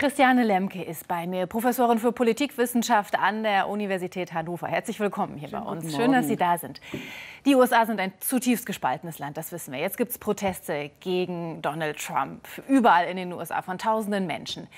Christiane Lemke ist bei mir, Professorin für Politikwissenschaft an der Universität Hannover. Herzlich willkommen hier Schönen bei uns. Schön, dass Sie da sind. Die USA sind ein zutiefst gespaltenes Land, das wissen wir. Jetzt gibt es Proteste gegen Donald Trump, überall in den USA von tausenden Menschen.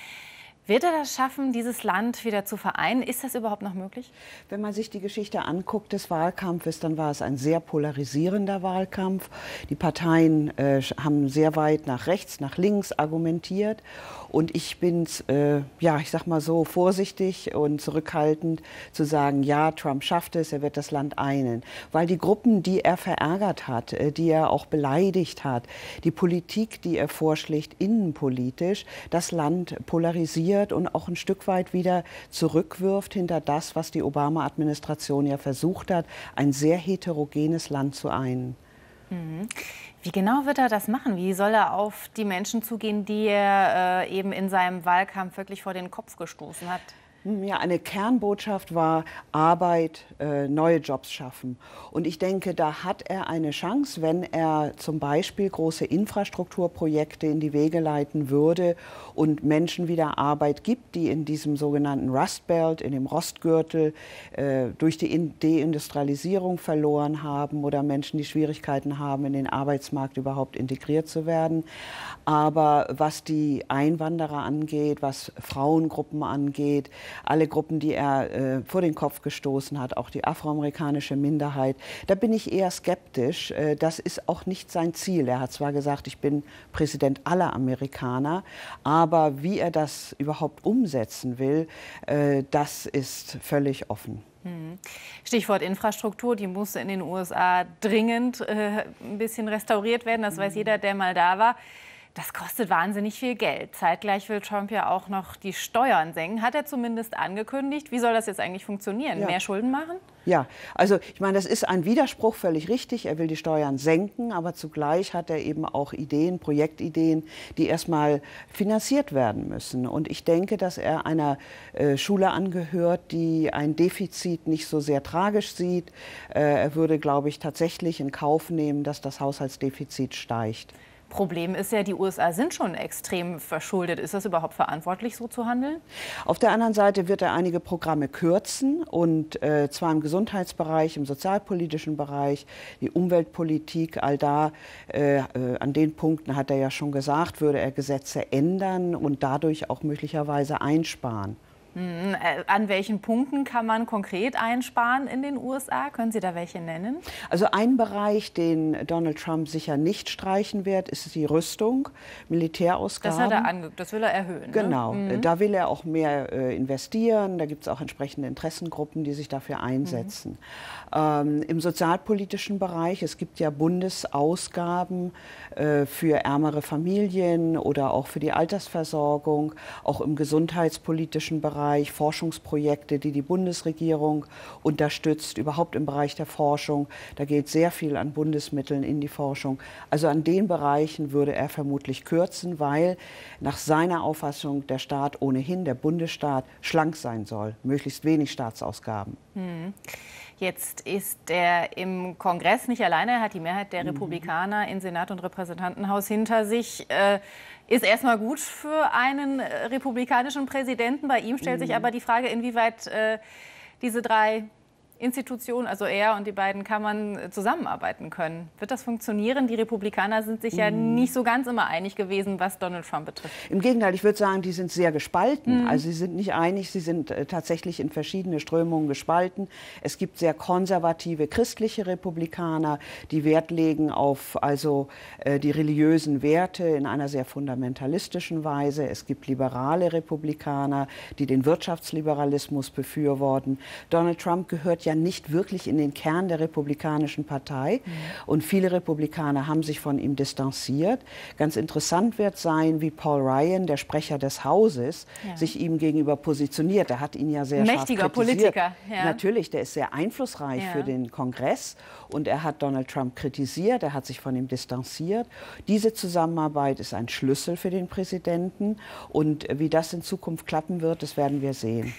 Wird er das schaffen, dieses Land wieder zu vereinen? Ist das überhaupt noch möglich? Wenn man sich die Geschichte anguckt des Wahlkampfes, dann war es ein sehr polarisierender Wahlkampf. Die Parteien äh, haben sehr weit nach rechts, nach links argumentiert. Und ich bin, äh, ja, ich sag mal so, vorsichtig und zurückhaltend zu sagen, ja, Trump schafft es, er wird das Land einen. Weil die Gruppen, die er verärgert hat, äh, die er auch beleidigt hat, die Politik, die er vorschlägt, innenpolitisch, das Land polarisiert reflektiert und auch ein Stück weit wieder zurückwirft hinter das, was die Obama-Administration ja versucht hat, ein sehr heterogenes Land zu einen. Mhm. Wie genau wird er das machen? Wie soll er auf die Menschen zugehen, die er äh, eben in seinem Wahlkampf wirklich vor den Kopf gestoßen hat? Ja, eine Kernbotschaft war Arbeit, äh, neue Jobs schaffen. Und ich denke, da hat er eine Chance, wenn er zum Beispiel große Infrastrukturprojekte in die Wege leiten würde und Menschen wieder Arbeit gibt, die in diesem sogenannten Rust Belt, in dem Rostgürtel, äh, durch die in Deindustrialisierung verloren haben oder Menschen, die Schwierigkeiten haben, in den Arbeitsmarkt überhaupt integriert zu werden. Aber was die Einwanderer angeht, was Frauengruppen angeht, alle Gruppen, die er äh, vor den Kopf gestoßen hat, auch die afroamerikanische Minderheit. Da bin ich eher skeptisch. Äh, das ist auch nicht sein Ziel. Er hat zwar gesagt, ich bin Präsident aller Amerikaner, aber wie er das überhaupt umsetzen will, äh, das ist völlig offen. Hm. Stichwort Infrastruktur, die muss in den USA dringend äh, ein bisschen restauriert werden. Das weiß hm. jeder, der mal da war. Das kostet wahnsinnig viel Geld. Zeitgleich will Trump ja auch noch die Steuern senken, hat er zumindest angekündigt. Wie soll das jetzt eigentlich funktionieren? Ja. Mehr Schulden machen? Ja, also ich meine, das ist ein Widerspruch völlig richtig. Er will die Steuern senken, aber zugleich hat er eben auch Ideen, Projektideen, die erstmal finanziert werden müssen. Und ich denke, dass er einer äh, Schule angehört, die ein Defizit nicht so sehr tragisch sieht. Äh, er würde, glaube ich, tatsächlich in Kauf nehmen, dass das Haushaltsdefizit steigt. Problem ist ja, die USA sind schon extrem verschuldet. Ist das überhaupt verantwortlich, so zu handeln? Auf der anderen Seite wird er einige Programme kürzen und äh, zwar im Gesundheitsbereich, im sozialpolitischen Bereich, die Umweltpolitik, all da, äh, äh, an den Punkten hat er ja schon gesagt, würde er Gesetze ändern und dadurch auch möglicherweise einsparen. Hm, äh, an welchen Punkten kann man konkret einsparen in den USA? Können Sie da welche nennen? Also ein Bereich, den Donald Trump sicher nicht streichen wird, ist die Rüstung, Militärausgaben. Das, hat er ange das will er erhöhen. Ne? Genau, ne? mhm. da will er auch mehr äh, investieren. Da gibt es auch entsprechende Interessengruppen, die sich dafür einsetzen. Mhm. Ähm, Im sozialpolitischen Bereich, es gibt ja Bundesausgaben äh, für ärmere Familien oder auch für die Altersversorgung, auch im gesundheitspolitischen Bereich. Bereich, Forschungsprojekte, die die Bundesregierung unterstützt, überhaupt im Bereich der Forschung. Da geht sehr viel an Bundesmitteln in die Forschung. Also an den Bereichen würde er vermutlich kürzen, weil nach seiner Auffassung der Staat ohnehin, der Bundesstaat, schlank sein soll, möglichst wenig Staatsausgaben. Hm. Jetzt ist er im Kongress nicht alleine, er hat die Mehrheit der mhm. Republikaner im Senat und Repräsentantenhaus hinter sich. Äh, ist erstmal gut für einen äh, republikanischen Präsidenten. Bei ihm stellt sich mhm. aber die Frage, inwieweit äh, diese drei Institutionen, also er und die beiden Kammern, äh, zusammenarbeiten können. Wird das funktionieren? Die Republikaner sind sich ja mm. nicht so ganz immer einig gewesen, was Donald Trump betrifft. Im Gegenteil, ich würde sagen, die sind sehr gespalten. Mhm. Also sie sind nicht einig, sie sind äh, tatsächlich in verschiedene Strömungen gespalten. Es gibt sehr konservative christliche Republikaner, die Wert legen auf also äh, die religiösen Werte in einer sehr fundamentalistischen Weise. Es gibt liberale Republikaner, die den Wirtschaftsliberalismus befürworten. Donald Trump gehört ja ja nicht wirklich in den Kern der Republikanischen Partei. Mhm. Und viele Republikaner haben sich von ihm distanziert. Ganz interessant wird sein, wie Paul Ryan, der Sprecher des Hauses, ja. sich ihm gegenüber positioniert. Er hat ihn ja sehr Mächtiger scharf kritisiert. Politiker. Ja. Natürlich, der ist sehr einflussreich ja. für den Kongress. Und er hat Donald Trump kritisiert, er hat sich von ihm distanziert. Diese Zusammenarbeit ist ein Schlüssel für den Präsidenten. Und wie das in Zukunft klappen wird, das werden wir sehen.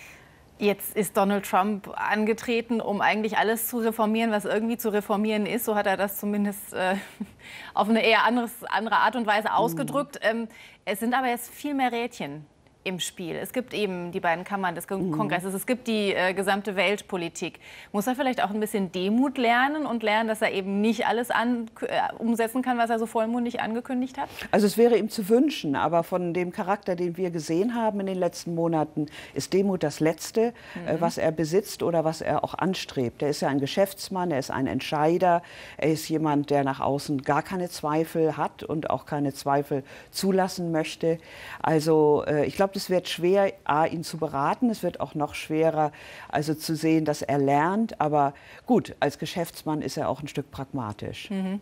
Jetzt ist Donald Trump angetreten, um eigentlich alles zu reformieren, was irgendwie zu reformieren ist. So hat er das zumindest äh, auf eine eher anderes, andere Art und Weise mhm. ausgedrückt. Mhm. Ähm, es sind aber jetzt viel mehr Rädchen, im Spiel. Es gibt eben die beiden Kammern des mhm. Kongresses, es gibt die äh, gesamte Weltpolitik. Muss er vielleicht auch ein bisschen Demut lernen und lernen, dass er eben nicht alles an, äh, umsetzen kann, was er so vollmundig angekündigt hat? Also es wäre ihm zu wünschen, aber von dem Charakter, den wir gesehen haben in den letzten Monaten, ist Demut das Letzte, äh, mhm. äh, was er besitzt oder was er auch anstrebt. Er ist ja ein Geschäftsmann, er ist ein Entscheider, er ist jemand, der nach außen gar keine Zweifel hat und auch keine Zweifel zulassen möchte. Also äh, ich glaube, glaube, es wird schwer, A, ihn zu beraten. Es wird auch noch schwerer, also zu sehen, dass er lernt. Aber gut, als Geschäftsmann ist er auch ein Stück pragmatisch. Mhm.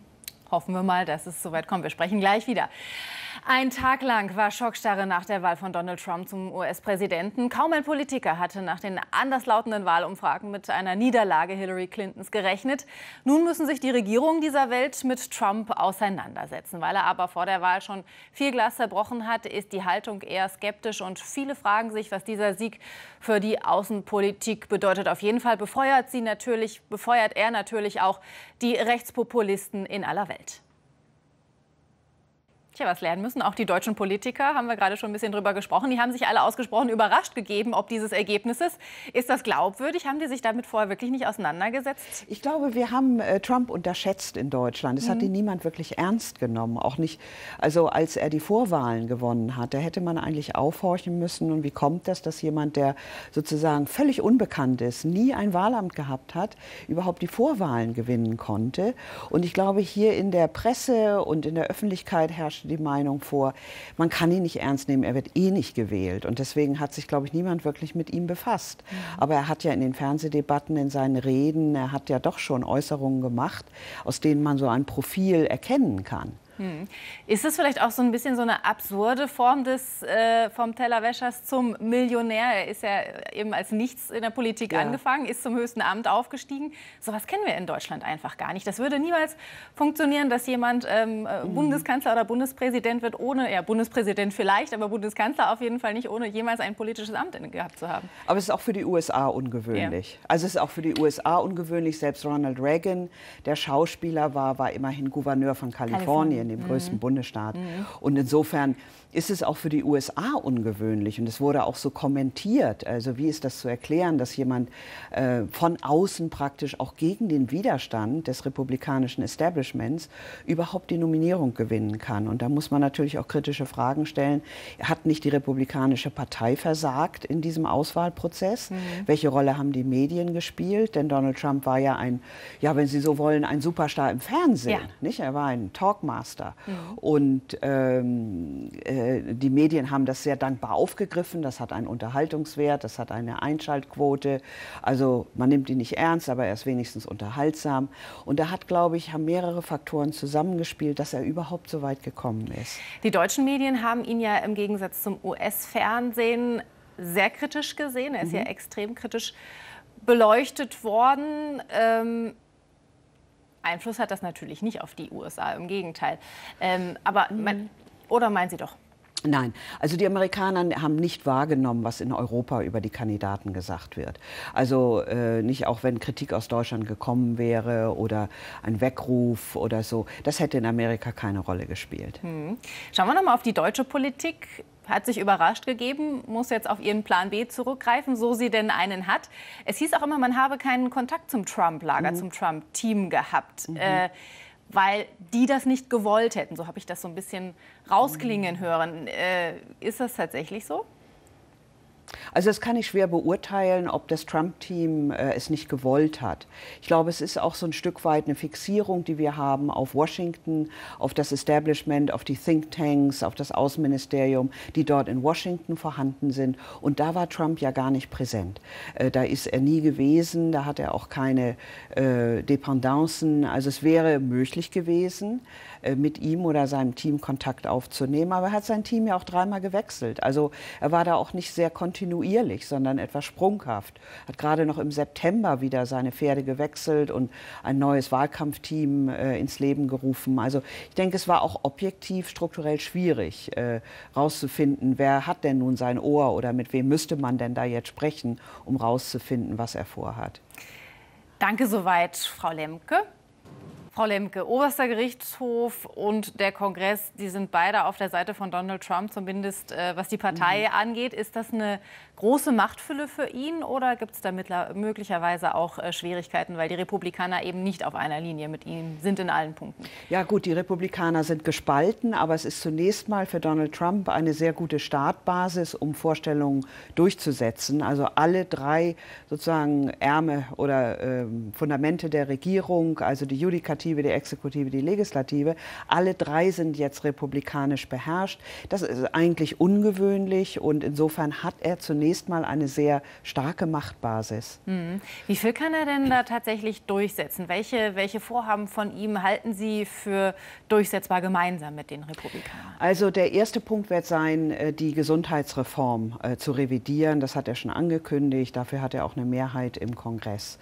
Hoffen wir mal, dass es soweit kommt. Wir sprechen gleich wieder. Ein Tag lang war Schockstarre nach der Wahl von Donald Trump zum US-Präsidenten. Kaum ein Politiker hatte nach den anderslautenden Wahlumfragen mit einer Niederlage Hillary Clintons gerechnet. Nun müssen sich die Regierungen dieser Welt mit Trump auseinandersetzen. Weil er aber vor der Wahl schon viel Glas zerbrochen hat, ist die Haltung eher skeptisch. Und viele fragen sich, was dieser Sieg für die Außenpolitik bedeutet. Auf jeden Fall befeuert, sie natürlich, befeuert er natürlich auch die Rechtspopulisten in aller Welt. Tja, was lernen müssen. Auch die deutschen Politiker, haben wir gerade schon ein bisschen drüber gesprochen, die haben sich alle ausgesprochen überrascht gegeben, ob dieses Ergebnisses. Ist das glaubwürdig? Haben die sich damit vorher wirklich nicht auseinandergesetzt? Ich glaube, wir haben äh, Trump unterschätzt in Deutschland. Es mhm. hat ihn niemand wirklich ernst genommen. Auch nicht, also als er die Vorwahlen gewonnen hat, da hätte man eigentlich aufhorchen müssen. Und wie kommt das, dass jemand, der sozusagen völlig unbekannt ist, nie ein Wahlamt gehabt hat, überhaupt die Vorwahlen gewinnen konnte? Und ich glaube, hier in der Presse und in der Öffentlichkeit herrscht die Meinung vor, man kann ihn nicht ernst nehmen, er wird eh nicht gewählt. Und deswegen hat sich, glaube ich, niemand wirklich mit ihm befasst. Mhm. Aber er hat ja in den Fernsehdebatten, in seinen Reden, er hat ja doch schon Äußerungen gemacht, aus denen man so ein Profil erkennen kann. Hm. Ist das vielleicht auch so ein bisschen so eine absurde Form des äh, vom Tellerwäschers zum Millionär? Er ist ja eben als nichts in der Politik ja. angefangen, ist zum höchsten Amt aufgestiegen. Sowas kennen wir in Deutschland einfach gar nicht. Das würde niemals funktionieren, dass jemand ähm, äh, mhm. Bundeskanzler oder Bundespräsident wird, ohne, ja, Bundespräsident vielleicht, aber Bundeskanzler auf jeden Fall nicht, ohne jemals ein politisches Amt gehabt zu haben. Aber es ist auch für die USA ungewöhnlich. Ja. Also es ist auch für die USA ungewöhnlich. Selbst Ronald Reagan, der Schauspieler war, war immerhin Gouverneur von Kalifornien. Kalifornien dem mhm. größten Bundesstaat. Mhm. Und insofern ist es auch für die USA ungewöhnlich und es wurde auch so kommentiert. Also wie ist das zu erklären, dass jemand äh, von außen praktisch auch gegen den Widerstand des republikanischen Establishments überhaupt die Nominierung gewinnen kann? Und da muss man natürlich auch kritische Fragen stellen. Hat nicht die republikanische Partei versagt in diesem Auswahlprozess? Mhm. Welche Rolle haben die Medien gespielt? Denn Donald Trump war ja ein, ja wenn Sie so wollen, ein Superstar im Fernsehen. Ja. Nicht? Er war ein Talkmaster. Desaster. Mhm. Und ähm, äh, die Medien haben das sehr dankbar aufgegriffen. Das hat einen Unterhaltungswert, das hat eine Einschaltquote. Also man nimmt ihn nicht ernst, aber er ist wenigstens unterhaltsam. Und da hat, glaube ich, haben mehrere Faktoren zusammengespielt, dass er überhaupt so weit gekommen ist. Die deutschen Medien haben ihn ja im Gegensatz zum US-Fernsehen sehr kritisch gesehen. Er ist mhm. ja extrem kritisch beleuchtet worden. Ähm, Einfluss hat das natürlich nicht auf die USA, im Gegenteil. Ähm, aber mhm. mein, oder meinen Sie doch? Nein, also die Amerikaner haben nicht wahrgenommen, was in Europa über die Kandidaten gesagt wird. Also äh, nicht auch, wenn Kritik aus Deutschland gekommen wäre oder ein Weckruf oder so. Das hätte in Amerika keine Rolle gespielt. Hm. Schauen wir nochmal auf die deutsche Politik hat sich überrascht gegeben, muss jetzt auf ihren Plan B zurückgreifen, so sie denn einen hat. Es hieß auch immer, man habe keinen Kontakt zum Trump-Lager, mhm. zum Trump-Team gehabt. Mhm. Äh, weil die das nicht gewollt hätten. So habe ich das so ein bisschen rausklingen mhm. hören. Äh, ist das tatsächlich so? Also das kann ich schwer beurteilen, ob das Trump-Team äh, es nicht gewollt hat. Ich glaube, es ist auch so ein Stück weit eine Fixierung, die wir haben auf Washington, auf das Establishment, auf die Thinktanks, auf das Außenministerium, die dort in Washington vorhanden sind. Und da war Trump ja gar nicht präsent. Äh, da ist er nie gewesen, da hat er auch keine äh, Dependancen. Also es wäre möglich gewesen. Äh, mit ihm oder seinem Team Kontakt aufzunehmen. Aber er hat sein Team ja auch dreimal gewechselt. Also er war da auch nicht sehr kontinuierlich, sondern etwas sprunghaft. Hat gerade noch im September wieder seine Pferde gewechselt und ein neues Wahlkampfteam äh, ins Leben gerufen. Also ich denke, es war auch objektiv strukturell schwierig äh, rauszufinden, wer hat denn nun sein Ohr oder mit wem müsste man denn da jetzt sprechen, um rauszufinden, was er vorhat. Danke soweit, Frau Lemke. Frau Lemke, Oberster Gerichtshof und der Kongress, die sind beide auf der Seite von Donald Trump, zumindest äh, was die Partei mhm. angeht. Ist das eine große Machtfülle für ihn oder gibt es da möglicherweise auch äh, Schwierigkeiten, weil die Republikaner eben nicht auf einer Linie mit ihm sind in allen Punkten? Ja gut, die Republikaner sind gespalten, aber es ist zunächst mal für Donald Trump eine sehr gute Startbasis, um Vorstellungen durchzusetzen. Also alle drei sozusagen Ärme oder äh, Fundamente der Regierung, also die Judikative, Judikative, die Exekutive, die Legislative. Alle drei sind jetzt republikanisch beherrscht. Das ist eigentlich ungewöhnlich und insofern hat er zunächst mal eine sehr starke Machtbasis. Mhm. Wie viel kann er denn da tatsächlich durchsetzen? Welche, welche Vorhaben von ihm halten Sie für durchsetzbar gemeinsam mit den Republikanern? Also der erste Punkt wird sein, äh, die Gesundheitsreform äh, zu revidieren. Das hat er schon angekündigt. Dafür hat er auch eine Mehrheit im Kongress.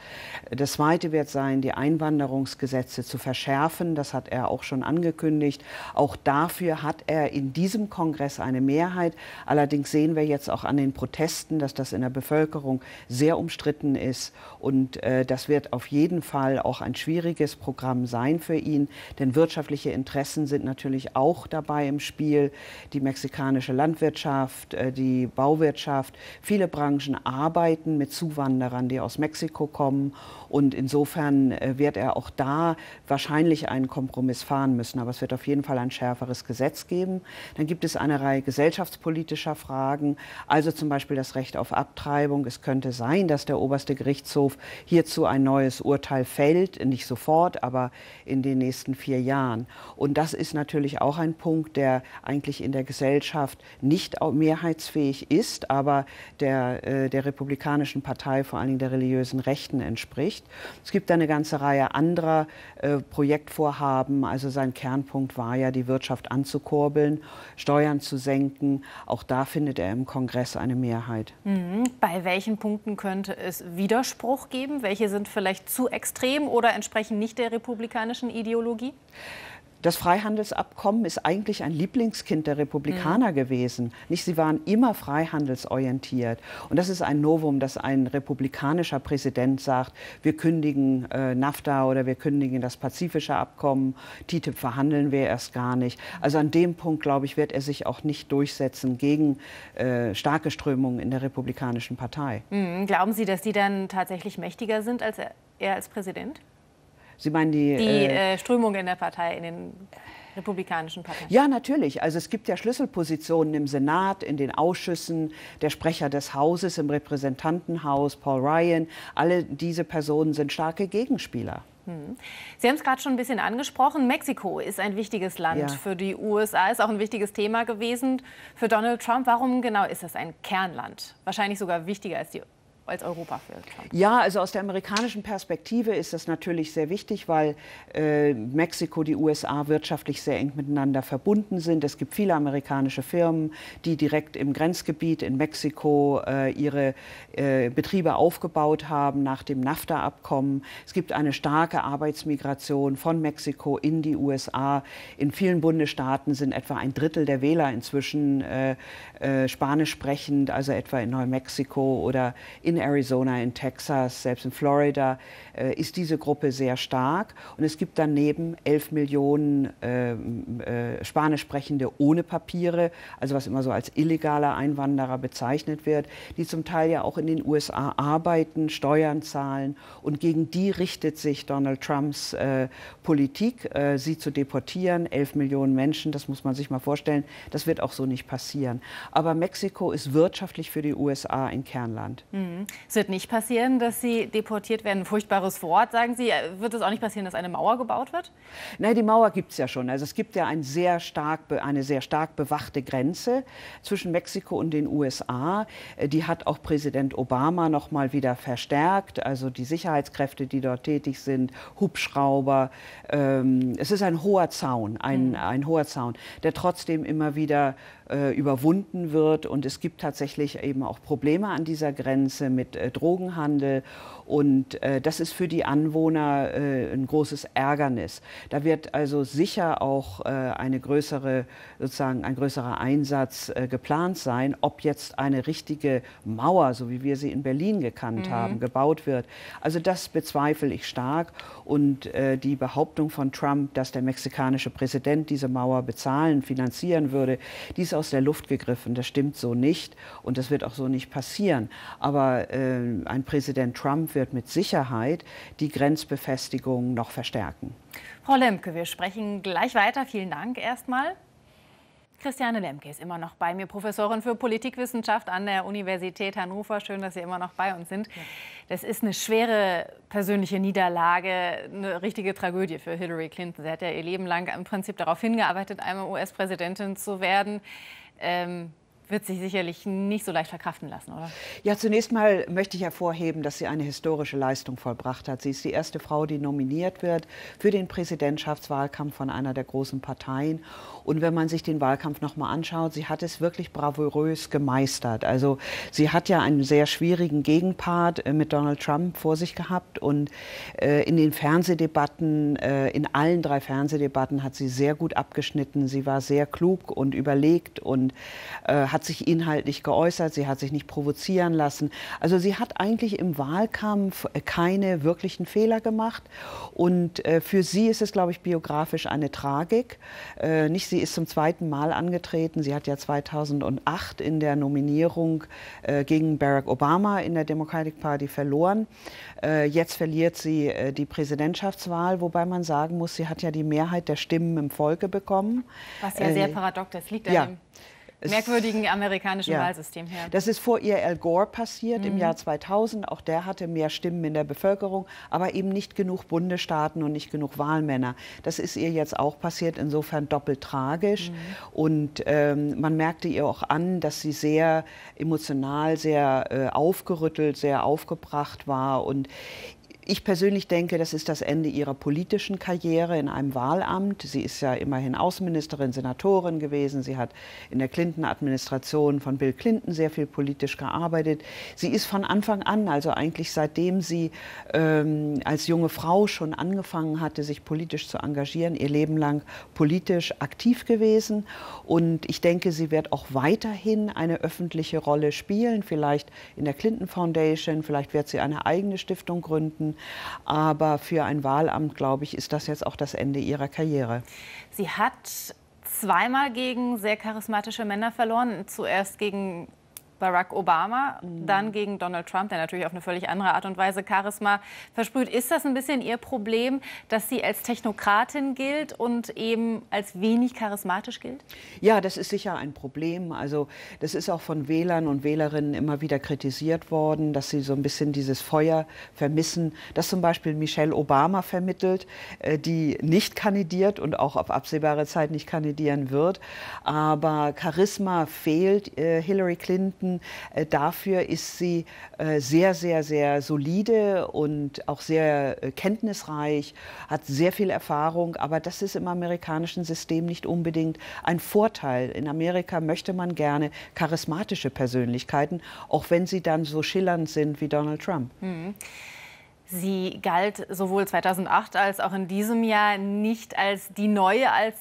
Äh, das zweite wird sein, die Einwanderungsgesetze zu verschärfen. Das hat er auch schon angekündigt. Auch dafür hat er in diesem Kongress eine Mehrheit. Allerdings sehen wir jetzt auch an den Protesten, dass das in der Bevölkerung sehr umstritten ist. Und äh, das wird auf jeden Fall auch ein schwieriges Programm sein für ihn. Denn wirtschaftliche Interessen sind natürlich auch dabei im Spiel. Die mexikanische Landwirtschaft, äh, die Bauwirtschaft, viele Branchen arbeiten mit Zuwanderern, die aus Mexiko kommen. Und insofern äh, wird er auch da wahrscheinlich einen Kompromiss fahren müssen, aber es wird auf jeden Fall ein schärferes Gesetz geben. Dann gibt es eine Reihe gesellschaftspolitischer Fragen, also zum Beispiel das Recht auf Abtreibung. Es könnte sein, dass der oberste Gerichtshof hierzu ein neues Urteil fällt, nicht sofort, aber in den nächsten vier Jahren. Und das ist natürlich auch ein Punkt, der eigentlich in der Gesellschaft nicht mehrheitsfähig ist, aber der, äh, der Republikanischen Partei, vor allen Dingen der religiösen Rechten entspricht. Es gibt eine ganze Reihe anderer äh, Projektvorhaben. Also sein Kernpunkt war ja, die Wirtschaft anzukurbeln, Steuern zu senken. Auch da findet er im Kongress eine Mehrheit. Mhm. Bei welchen Punkten könnte es Widerspruch geben? Welche sind vielleicht zu extrem oder entsprechen nicht der republikanischen Ideologie? Das Freihandelsabkommen ist eigentlich ein Lieblingskind der Republikaner mhm. gewesen. Nicht, sie waren immer freihandelsorientiert. Und das ist ein Novum, dass ein republikanischer Präsident sagt, wir kündigen äh, NAFTA oder wir kündigen das Pazifische Abkommen, TTIP verhandeln wir erst gar nicht. Also an dem Punkt, glaube ich, wird er sich auch nicht durchsetzen gegen äh, starke Strömungen in der Republikanischen Partei. Mhm. Glauben Sie, dass die dann tatsächlich mächtiger sind als er, er als Präsident? Sie meinen die... Die äh, äh, Strömung in der Partei, in den republikanischen Parteien. Ja, natürlich. Also es gibt ja Schlüsselpositionen im Senat, in den Ausschüssen, der Sprecher des Hauses im Repräsentantenhaus, Paul Ryan. Alle diese Personen sind starke Gegenspieler. Hm. Sie haben es gerade schon ein bisschen angesprochen. Mexiko ist ein wichtiges Land ja. für die USA, ist auch ein wichtiges Thema gewesen für Donald Trump. Warum genau ist das ein Kernland? Wahrscheinlich sogar wichtiger als die als Europa für Trump? Ja, also aus der amerikanischen Perspektive ist das natürlich sehr wichtig, weil äh, Mexiko, die USA wirtschaftlich sehr eng miteinander verbunden sind. Es gibt viele amerikanische Firmen, die direkt im Grenzgebiet in Mexiko äh, ihre äh, Betriebe aufgebaut haben nach dem NAFTA-Abkommen. Es gibt eine starke Arbeitsmigration von Mexiko in die USA. In vielen Bundesstaaten sind etwa ein Drittel der Wähler inzwischen äh, äh, spanisch sprechend, also etwa in Neumexiko oder in Arizona, in Texas, selbst in Florida äh, ist diese Gruppe sehr stark. Und es gibt daneben 11 Millionen ähm, äh, Spanisch sprechende ohne Papiere, also was immer so als illegaler Einwanderer bezeichnet wird, die zum Teil ja auch in den USA arbeiten, Steuern zahlen. Und gegen die richtet sich Donald Trumps äh, Politik, äh, sie zu deportieren. 11 Millionen Menschen, das muss man sich mal vorstellen, das wird auch so nicht passieren. Aber Mexiko ist wirtschaftlich für die USA ein Kernland. Mhm. Es wird nicht passieren, dass Sie deportiert werden. Ein furchtbares Wort, sagen Sie. Wird es auch nicht passieren, dass eine Mauer gebaut wird? Nein, die Mauer gibt es ja schon. Also es gibt ja ein sehr stark, eine sehr stark bewachte Grenze zwischen Mexiko und den USA. Äh, die hat auch Präsident Obama noch mal wieder verstärkt. Also die Sicherheitskräfte, die dort tätig sind, Hubschrauber. Ähm, es ist ein hoher Zaun, ein, hm. ein hoher Zaun, der trotzdem immer wieder äh, überwunden wird. Und es gibt tatsächlich eben auch Probleme an dieser Grenze mit äh, Drogenhandel. Und äh, das ist für die Anwohner äh, ein großes Ärgernis. Da wird also sicher auch äh, eine größere, sozusagen ein größerer Einsatz äh, geplant sein. Ob jetzt eine richtige Mauer, so wie wir sie in Berlin gekannt mhm. haben, gebaut wird. Also das bezweifle ich stark. Und äh, die Behauptung von Trump, dass der mexikanische Präsident diese Mauer bezahlen, finanzieren würde, die ist aus der Luft gegriffen. Das stimmt so nicht und das wird auch so nicht passieren. Aber äh, ein Präsident Trump wird mit Sicherheit die Grenzbefestigung noch verstärken. Frau Lemke, wir sprechen gleich weiter. Vielen Dank erstmal. Christiane Lemke ist immer noch bei mir, Professorin für Politikwissenschaft an der Universität Hannover. Schön, dass Sie immer noch bei uns sind. Das ist eine schwere persönliche Niederlage, eine richtige Tragödie für Hillary Clinton. Sie hat ja ihr Leben lang im Prinzip darauf hingearbeitet, einmal US-Präsidentin zu werden. Ähm, wird sich sicherlich nicht so leicht verkraften lassen, oder? Ja, zunächst mal möchte ich hervorheben, dass sie eine historische Leistung vollbracht hat. Sie ist die erste Frau, die nominiert wird für den Präsidentschaftswahlkampf von einer der großen Parteien. Und wenn man sich den Wahlkampf nochmal anschaut, sie hat es wirklich bravourös gemeistert. Also sie hat ja einen sehr schwierigen Gegenpart äh, mit Donald Trump vor sich gehabt und äh, in den Fernsehdebatten, äh, in allen drei Fernsehdebatten hat sie sehr gut abgeschnitten. Sie war sehr klug und überlegt und hat hat sich inhaltlich geäußert, sie hat sich nicht provozieren lassen. Also sie hat eigentlich im Wahlkampf äh, keine wirklichen Fehler gemacht. Und äh, für sie ist es, glaube ich, biografisch eine Tragik. Äh, nicht, sie ist zum zweiten Mal angetreten. Sie hat ja 2008 in der Nominierung äh, gegen Barack Obama in der Democratic Party verloren. Äh, jetzt verliert sie äh, die Präsidentschaftswahl, wobei man sagen muss, sie hat ja die Mehrheit der Stimmen im Volke bekommen. Was ja sehr paradox ist, liegt ja. an dem merkwürdigen amerikanischen ja. Wahlsystem her. Das ist vor ihr Al Gore passiert mhm. im Jahr 2000. Auch der hatte mehr Stimmen in der Bevölkerung, aber eben nicht genug Bundesstaaten und nicht genug Wahlmänner. Das ist ihr jetzt auch passiert, insofern doppelt tragisch. Mhm. Und ähm, man merkte ihr auch an, dass sie sehr emotional, sehr äh, aufgerüttelt, sehr aufgebracht war. Und ich persönlich denke, das ist das Ende ihrer politischen Karriere in einem Wahlamt. Sie ist ja immerhin Außenministerin, Senatorin gewesen. Sie hat in der Clinton-Administration von Bill Clinton sehr viel politisch gearbeitet. Sie ist von Anfang an, also eigentlich seitdem sie ähm, als junge Frau schon angefangen hatte, sich politisch zu engagieren, ihr Leben lang politisch aktiv gewesen. Und ich denke, sie wird auch weiterhin eine öffentliche Rolle spielen, vielleicht in der Clinton Foundation, vielleicht wird sie eine eigene Stiftung gründen kann. Aber für ein Wahlamt, glaube ich, ist das jetzt auch das Ende ihrer Karriere. Sie hat zweimal gegen sehr charismatische Männer verloren. Zuerst gegen Barack Obama, mhm. dann gegen Donald Trump, der natürlich auf eine völlig andere Art und Weise Charisma versprüht. Ist das ein bisschen Ihr Problem, dass sie als Technokratin gilt und eben als wenig charismatisch gilt? Ja, das ist sicher ein Problem. Also das ist auch von Wählern und Wählerinnen immer wieder kritisiert worden, dass sie so ein bisschen dieses Feuer vermissen, das zum Beispiel Michelle Obama vermittelt, äh, die nicht kandidiert und auch auf absehbare Zeit nicht kandidieren wird. Aber Charisma fehlt äh, Hillary Clinton Gründen. Äh, dafür ist sie äh, sehr, sehr, sehr solide und auch sehr äh, kenntnisreich, hat sehr viel Erfahrung. Aber das ist im amerikanischen System nicht unbedingt ein Vorteil. In Amerika möchte man gerne charismatische Persönlichkeiten, auch wenn sie dann so schillernd sind wie Donald Trump. Mhm. Sie galt sowohl 2008 als auch in diesem Jahr nicht als die neue, als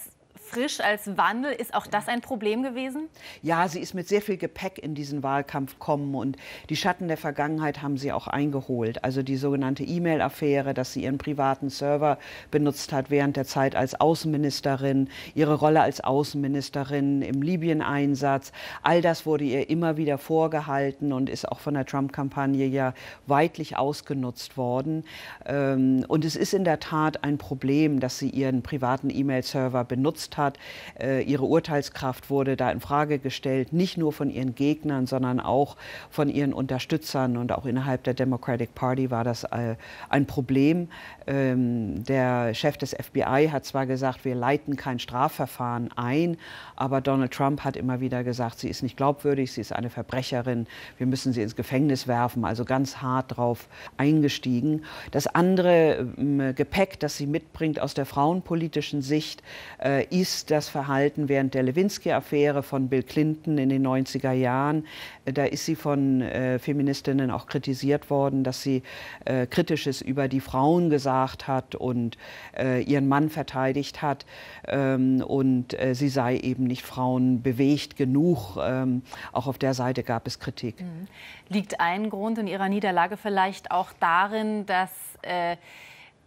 frisch als Wandel. Ist auch das ein Problem gewesen? Ja, sie ist mit sehr viel Gepäck in diesen Wahlkampf gekommen und die Schatten der Vergangenheit haben sie auch eingeholt. Also die sogenannte E-Mail-Affäre, dass sie ihren privaten Server benutzt hat während der Zeit als Außenministerin, ihre Rolle als Außenministerin im Libyen-Einsatz. All das wurde ihr immer wieder vorgehalten und ist auch von der Trump-Kampagne ja weitlich ausgenutzt worden. Ähm, und es ist in der Tat ein Problem, dass sie ihren privaten E-Mail-Server benutzt hat hat. Äh, ihre Urteilskraft wurde da in Frage gestellt, nicht nur von ihren Gegnern, sondern auch von ihren Unterstützern. Und auch innerhalb der Democratic Party war das äh, ein Problem. Ähm, der Chef des FBI hat zwar gesagt, wir leiten kein Strafverfahren ein, aber Donald Trump hat immer wieder gesagt, sie ist nicht glaubwürdig, sie ist eine Verbrecherin, wir müssen sie ins Gefängnis werfen. Also ganz hart drauf eingestiegen. Das andere ähm, Gepäck, das sie mitbringt aus der frauenpolitischen Sicht, äh, ist ist das Verhalten während der Lewinsky-Affäre von Bill Clinton in den 90er Jahren. Äh, da ist sie von äh, Feministinnen auch kritisiert worden, dass sie äh, Kritisches über die Frauen gesagt hat und äh, ihren Mann verteidigt hat. Ähm, und äh, sie sei eben nicht Frauen bewegt genug. Ähm, auch auf der Seite gab es Kritik. Mhm. Liegt ein Grund in ihrer Niederlage vielleicht auch darin, dass äh,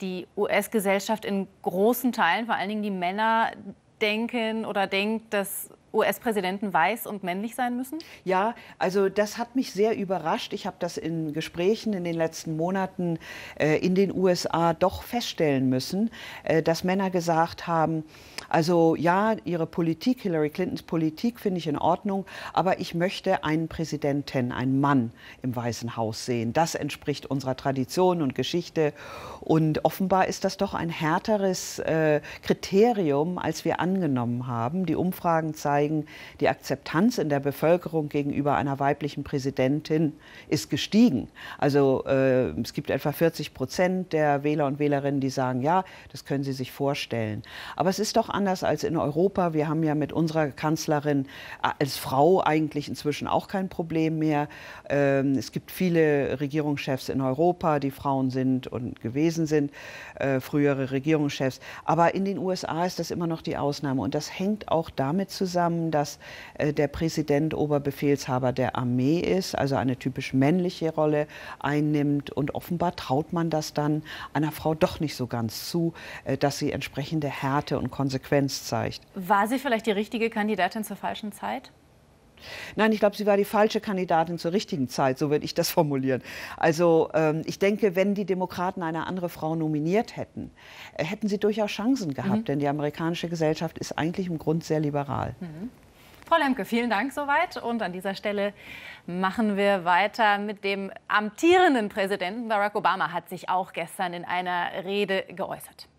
die US-Gesellschaft in großen Teilen, vor allen Dingen die Männer, denken oder denkt, dass US-Präsidenten weiß und männlich sein müssen? Ja, also das hat mich sehr überrascht. Ich habe das in Gesprächen in den letzten Monaten äh, in den USA doch feststellen müssen, äh, dass Männer gesagt haben, also ja, ihre Politik, Hillary Clintons Politik finde ich in Ordnung, aber ich möchte einen Präsidenten, einen Mann im Weißen Haus sehen. Das entspricht unserer Tradition und Geschichte. Und offenbar ist das doch ein härteres äh, Kriterium, als wir angenommen haben. Die Umfragen zeigen, zeigen, die Akzeptanz in der Bevölkerung gegenüber einer weiblichen Präsidentin ist gestiegen. Also äh, es gibt etwa 40 Prozent der Wähler und Wählerinnen, die sagen, ja, das können sie sich vorstellen. Aber es ist doch anders als in Europa. Wir haben ja mit unserer Kanzlerin als Frau eigentlich inzwischen auch kein Problem mehr. Ähm, es gibt viele Regierungschefs in Europa, die Frauen sind und gewesen sind, äh, frühere Regierungschefs. Aber in den USA ist das immer noch die Ausnahme. Und das hängt auch damit zusammen, haben, dass äh, der Präsident Oberbefehlshaber der Armee ist, also eine typisch männliche Rolle einnimmt. Und offenbar traut man das dann einer Frau doch nicht so ganz zu, äh, dass sie entsprechende Härte und Konsequenz zeigt. War sie vielleicht die richtige Kandidatin zur falschen Zeit? Nein, ich glaube, sie war die falsche Kandidatin zur richtigen Zeit, so würde ich das formulieren. Also ähm, ich denke, wenn die Demokraten eine andere Frau nominiert hätten, äh, hätten sie durchaus Chancen gehabt, mhm. denn die amerikanische Gesellschaft ist eigentlich im Grund sehr liberal. Mhm. Frau Lemke, vielen Dank soweit. Und an dieser Stelle machen wir weiter mit dem amtierenden Präsidenten. Barack Obama hat sich auch gestern in einer Rede geäußert.